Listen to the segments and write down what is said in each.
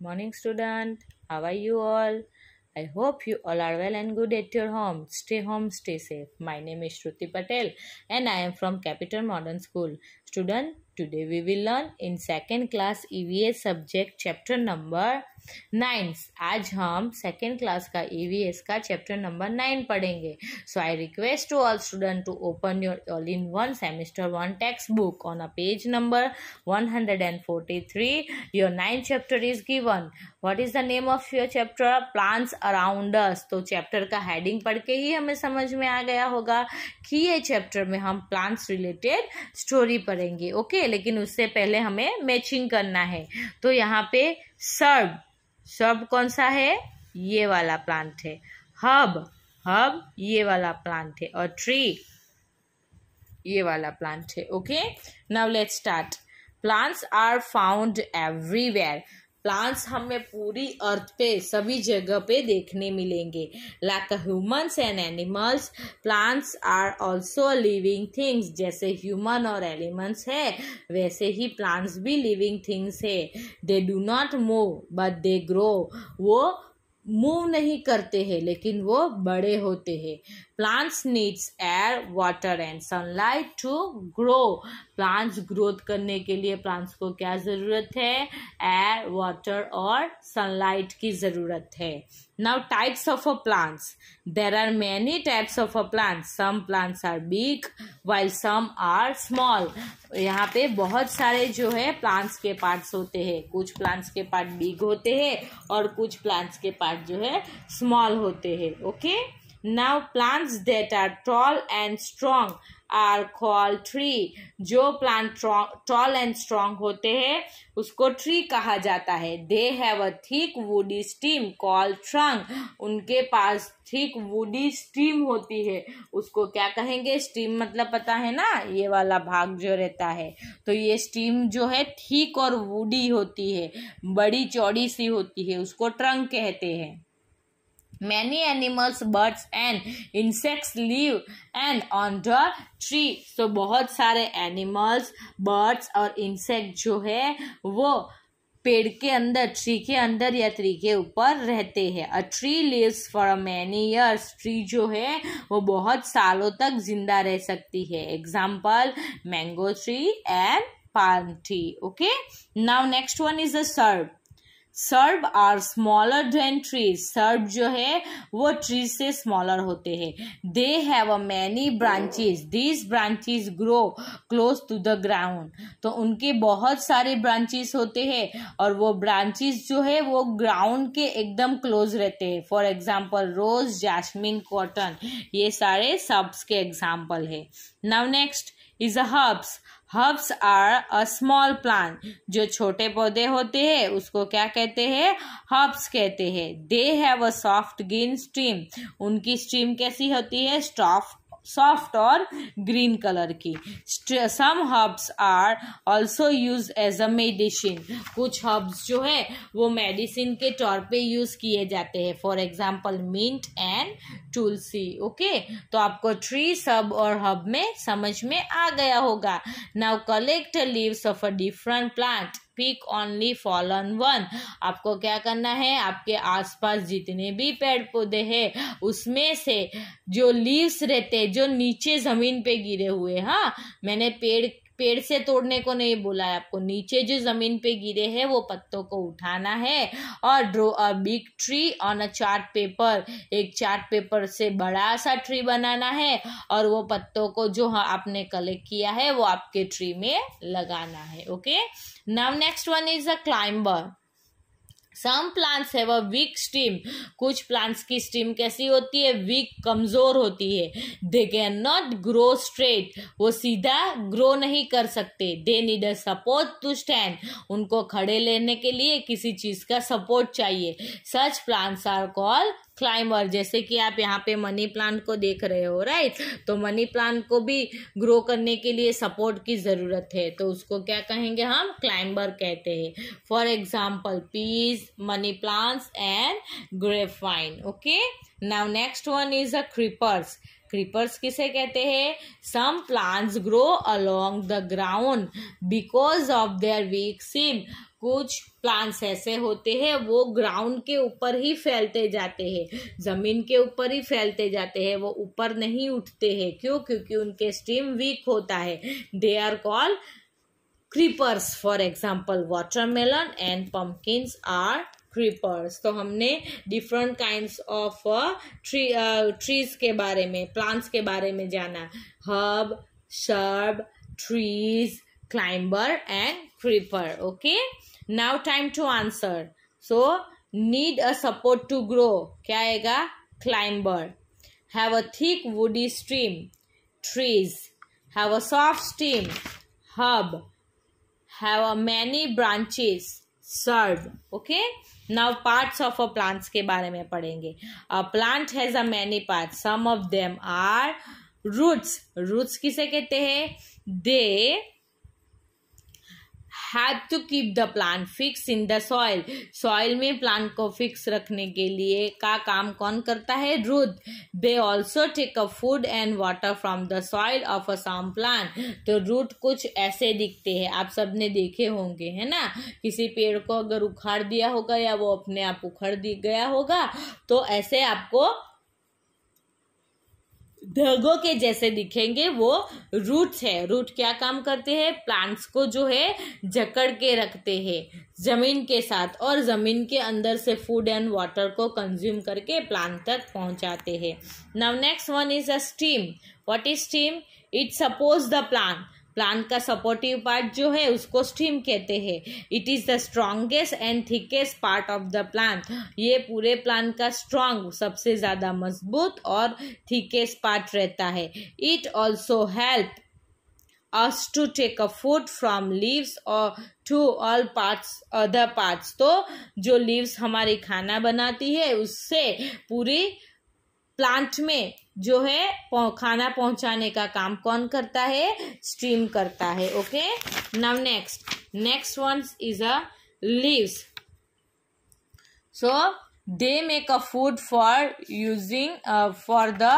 Good morning, student. How are you all? I hope you all are well and good at your home. Stay home, stay safe. My name is Shruti Patel and I am from Capital Modern School. Student, today we will learn in second class EVA subject chapter number nines आज हम second class का EVS का chapter number nine पढ़ेंगे so I request to all student to open your all in one semester one text book on a page number one hundred and forty three your nine chapter is given what is the name of your chapter plants around us तो chapter का heading पढ़ के ही हमें समझ में आ गया होगा कि ये चैप्टर में हम प्लांट्स रिलेटेड स्टोरी पढ़ेंगे ओके लेकिन उससे पहले हमें मैचिंग करना है तो यहाँ पे सर्व सब कौन सा है ये वाला प्लांट है हब हब ये वाला प्लांट है और ट्री ये वाला प्लांट है okay now let's start plants are found everywhere plants हमें पूरी अर्थ पे सभी जगह पे देखने मिलेंगे like humans and animals plants are also living things जैसे ह्यूमन और एनिमल्स है वैसे ही प्लांट्स भी लिविंग थिंग्स है they do not move but they grow वो मूव नहीं करते हैं लेकिन वो बड़े होते हैं plants needs air water and sunlight to grow plants growth करने के लिए plants को क्या ज़रूरत है air water और sunlight की ज़रूरत है now types of a plants there are many types of a plants some plants are big while some are small यहाँ पे बहुत सारे जो है plants के parts होते हैं कुछ plants के part big होते हैं और कुछ plants के part जो है small होते हैं okay Now plants that are tall and strong are call tree जो प्लांट टॉल एंड स्ट्रोंग होते हैं उसको ट्री कहा जाता है they have a thick woody stem call trunk उनके पास थिक वुडी स्टीम होती है उसको क्या कहेंगे स्टीम मतलब पता है ना ये वाला भाग जो रहता है तो ये स्टीम जो है थिक और वुडी होती है बड़ी चौड़ी सी होती है उसको ट्रंक कहते हैं Many animals, birds and insects live and on the tree. So बहुत सारे animals, birds और insect जो है वो पेड़ के अंदर ट्री के अंदर या ट्री के ऊपर रहते हैं a tree lives for many years tree जो है वो बहुत सालों तक जिंदा रह सकती है example mango tree and palm tree okay now next one is a shrub shrub are smaller than trees shrub जो है वो ट्रीज से स्मॉलर होते हैं they have a many branches these branches grow close to the ground तो उनके बहुत सारे ब्रांचेज होते हैं और वो ब्रांचेज जो है वो ग्राउंड के एकदम क्लोज रहते हैं for example rose jasmine cotton ये सारे सब्स के एग्जाम्पल है now next is a herbs herbs are a small plant जो छोटे पौधे होते हैं उसको क्या कहते हैं हर्ब्स कहते हैं they have a soft green stream उनकी स्ट्रीम कैसी होती है स्टॉफ्ट सॉफ्ट और ग्रीन कलर की some herbs are also use as a medicine कुछ हर्ब्स जो है वो मेडिसिन के तौर पे यूज किए जाते हैं for example mint and tulsi okay तो आपको ट्री सब और हर्ब में समझ में आ गया होगा now collect leaves of a different plant pick only fall on one आपको क्या करना है आपके आसपास जितने भी पेड़ पौधे हैं उसमें से जो लीव्स रहते जो नीचे ज़मीन पे गिरे हुए हाँ मैंने पेड़ पेड़ से तोड़ने को नहीं बोला है आपको नीचे जो ज़मीन पे गिरे हैं वो पत्तों को उठाना है और draw a big tree on a chart paper एक चार्ट पेपर से बड़ा सा ट्री बनाना है और वो पत्तों को जो आपने कलेक्ट किया है वो आपके ट्री में लगाना है okay now next one is a climber some plants है वह वीक स्टीम कुछ प्लांट्स की स्टीम कैसी होती है वीक कमज़ोर होती है they can not grow straight वो सीधा ग्रो नहीं कर सकते they need a support to stand उनको खड़े लेने के लिए किसी चीज़ का सपोर्ट चाहिए such plants are called climber जैसे कि आप यहाँ पे मनी प्लांट को देख रहे हो राइट तो मनी प्लांट को भी ग्रो करने के लिए सपोर्ट की ज़रूरत है तो उसको क्या कहेंगे हम क्लाइंबर कहते हैं for example peas money plants and grapevine okay now next one is a creepers creepers किसे कहते हैं some plants grow along the ground because of their weak stem कुछ प्लांट्स ऐसे होते हैं वो ग्राउंड के ऊपर ही फैलते जाते हैं ज़मीन के ऊपर ही फैलते जाते हैं वो ऊपर नहीं उठते हैं क्यों क्योंकि उनके स्टीम वीक होता है they are call creepers for example watermelon and pumpkins are creepers तो हमने different kinds of tree trees के बारे में प्लांट्स के बारे में जाना herb shrub trees climber and creeper okay okay? Now time to answer so need a support to grow क्या आएगा climber have a thick woody stem trees have a soft stem herb have a many branches shrub okay now parts of a plants के बारे में पढ़ेंगे a plant has a many part some of them are roots roots किसे कहते हैं they have to keep the plant fix in the soil soil में plant को fix रखने के लिए का काम कौन करता है root they also take a food and water from the soil of a some plant तो रूट कुछ ऐसे दिखते हैं आप सबने देखे होंगे है ना किसी पेड़ को अगर उखाड़ दिया होगा या वो अपने आप उखड़ दिया गया होगा तो ऐसे आपको धागों के जैसे दिखेंगे वो रूट्स है रूट क्या काम करते हैं प्लांट्स को जो है जकड़ के रखते हैं ज़मीन के साथ और ज़मीन के अंदर से फूड एंड वाटर को कंज्यूम करके प्लांट तक पहुंचाते हैं now next one is a stem what is stem it suppose the plant plant का सपोर्टिव पार्ट जो है उसको स्टीम कहते हैं it is the strongest and thickest part of the plant ये पूरे प्लांट का स्ट्रांग सबसे ज़्यादा मजबूत और थिकेस्ट पार्ट रहता है it also help us to take a food from leaves और to all parts other parts तो जो लीव्स हमारी खाना बनाती है उससे पूरी प्लांट में जो है खाना पहुंचाने का काम कौन करता है स्ट्रीम करता है okay now next next one is a leaves so they make a food for using for the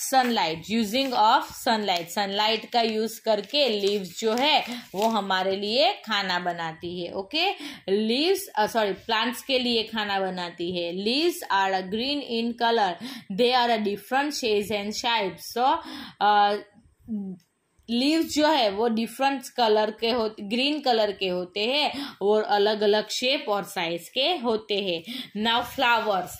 sunlight using of sunlight sunlight का यूज करके लीव्स जो है वो हमारे लिए खाना बनाती है ओके लीव्स सॉरी प्लांट्स के लिए खाना बनाती है leaves are a green in colour they are a different शेज एंड शाइप सो लीव्स जो है वो डिफरेंट कलर के हो ग्रीन कलर के होते हैं और अलग अलग शेप और साइज के होते हैं now flowers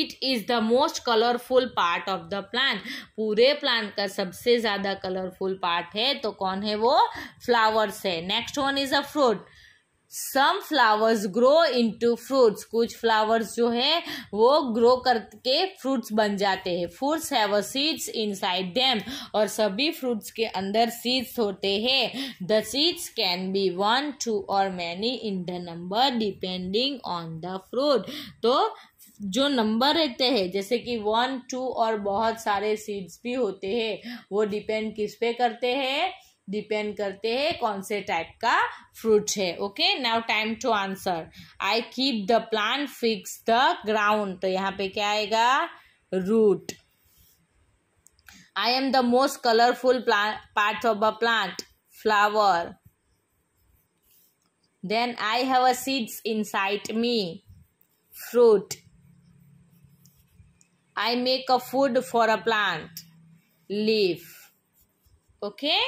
it is the most colourful part of the plant पूरे प्लांट का सबसे ज़्यादा कलरफुल पार्ट है तो कौन है वो फ्लावर्स है next one is a fruit some flowers grow into fruits कुछ फ्लावर्स जो है वो ग्रो करके फ्रूट्स बन जाते हैं fruits have seeds side them और सभी फ्रूट्स के अंदर सीड्स होते हैं the seeds can be one two or many in the number depending on the fruit तो जो नंबर रहते हैं जैसे कि वन टू और बहुत सारे सीड्स भी होते हैं वो डिपेंड किस पे करते हैं डिपेंड करते हैं कौन से टाइप का फ्रूट है okay now time to answer I keep the plant fix the ground तो यहाँ पे क्या आएगा root I am the most colourful plant part of a plant flower I have a seeds in side me fruit I make a food for a plant. Leaf. Okay.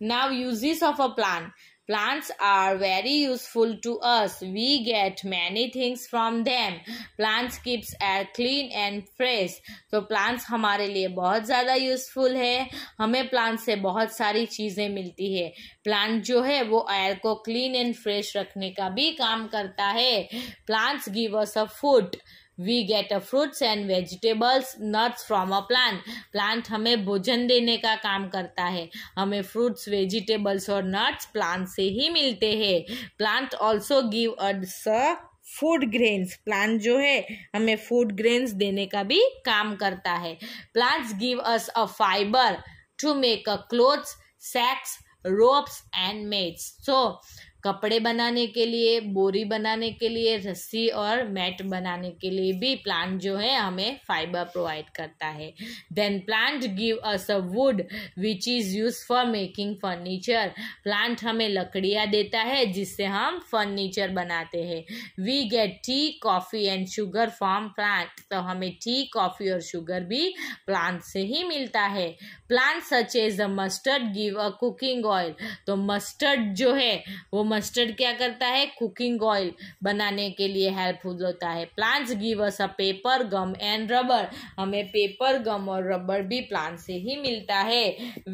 Now uses of a plant. Plants are very useful to us. We get many things from them. Plants keeps air clean and fresh. so plants हमारे लिए बहुत ज़्यादा useful है हमें plants से बहुत सारी चीज़ें मिलती है plant जो है वो air को clean and fresh रखने का भी काम करता है plants give us a food we get a fruits and vegetables nuts from a plant plant हमें भोजन देने का काम करता है हमें फ्रूट्स वेजिटेबल्स और नट्स प्लांट से ही मिलते हैं plant also give a food grains plant जो है हमें फूड ग्रेन्स देने का भी काम करता है plants give us a fibre to make a clothes sacks ropes and mats so कपड़े बनाने के लिए बोरी बनाने के लिए रस्सी और मैट बनाने के लिए भी प्लांट जो है हमें फाइबर प्रोवाइड करता है then plant give us a wood which is use for making furniture plant हमें लकड़ियाँ देता है जिससे हम फर्नीचर बनाते हैं we get tea coffee and sugar from plant तो हमें टी कॉफ़ी और शुगर भी प्लांट से ही मिलता है plant such as the mustard give a cooking oil तो मस्टर्ड जो है वो मस्टर्ड क्या करता है कुकिंग ऑयल बनाने के लिए हेल्पफुल होता है plants give us a paper gum and rubber हमें पेपर गम और रबर भी प्लांट से ही मिलता है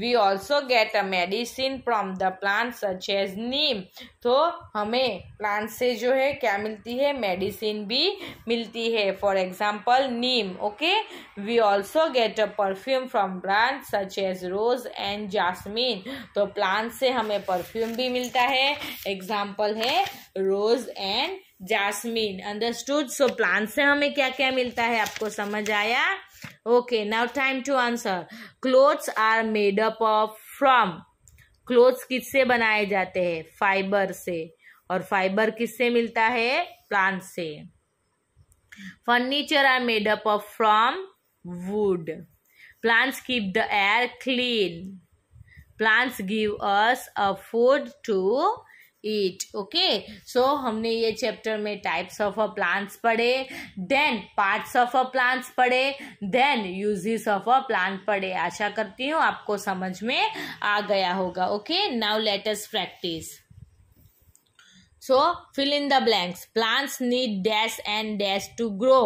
we also get a medicine from the plant such as neem तो हमें प्लांट से जो है क्या मिलती है मेडिसिन भी मिलती है for example neem okay we also get a perfume from plant such as rose and jasmine तो प्लांट से हमें परफ्यूम भी मिलता है एग्जाम्पल है rose and jasmine understood so plant से हमें क्या क्या मिलता है आपको समझ आया okay now time to answer clothes are made up of from clothes किससे बनाए जाते हैं फाइबर से और फाइबर किससे मिलता है प्लांट से furniture are made up of from wood plants keep the air clean plants give us a food to eat okay so हमने ये चैप्टर में टाइप्स ऑफ अ प्लांट्स पढ़े then parts of a plants पढ़े then uses of a plant पढ़े आशा करती हूँ आपको समझ में आ गया होगा okay now let us practice so fill in the blanks plants need dash and dash to grow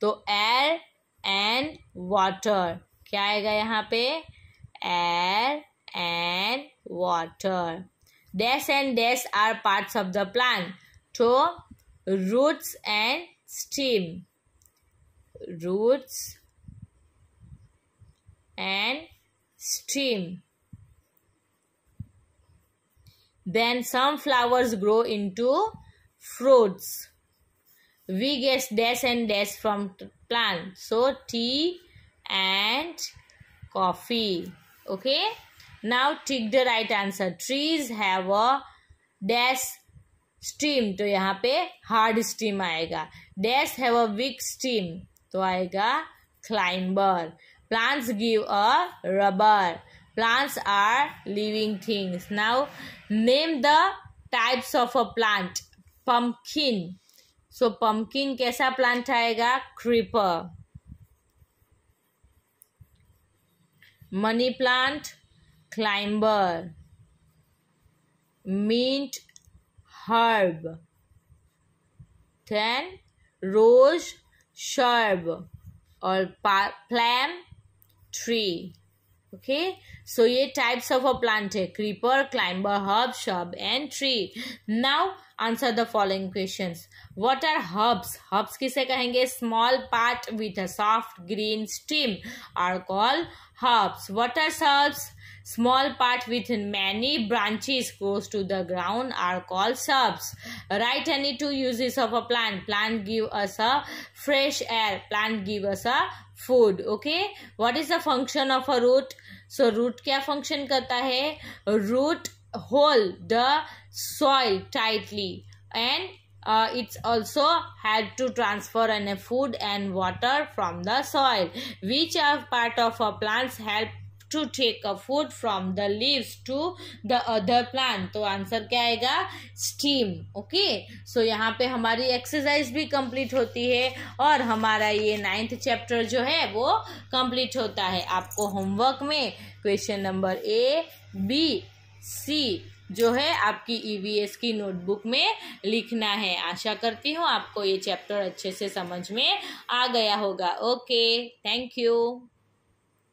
तो एयर एंड वाटर क्या आएगा यहाँ पे air and water dash and dash are parts of the plant so roots and stem roots and stem then some flowers grow into fruits we get dash and dash from plant so tea and coffee okay now tick the right answer trees have a dash stem तो यहाँ पे hard stem आएगा dash have a weak stem तो आएगा climber plants give a rubber plants are living things now name the types of a plant pumpkin so pumpkin कैसा plant आएगा creeper money plant climber mint herb then rose shrub or plum tree okay so ye types of a plant hai creeper climber herb shrub and tree now answer the following questions what are herbs herbs kise kahenge small part with a soft green stem are called herbs what are shrubs Small part with many branches close to the ground are called subs. Write any two uses of a plant. Plant give us a fresh air. Plant give us a food. Okay. What is the function of a root? So root क्या function करता है? Root hold the soil tightly and uh, it's also had to transfer any food and water from the soil which are part of a plants help to take a food from the leaves to the other plant तो answer क्या आएगा steam okay so यहाँ पे हमारी exercise भी complete होती है और हमारा ये नाइन्थ चैप्टर जो है वो कंप्लीट होता है आपको होमवर्क में question number A B C जो है आपकी ईवीएस e की नोटबुक में लिखना है आशा करती हूँ आपको ये चैप्टर अच्छे से समझ में आ गया होगा ओके थैंक यू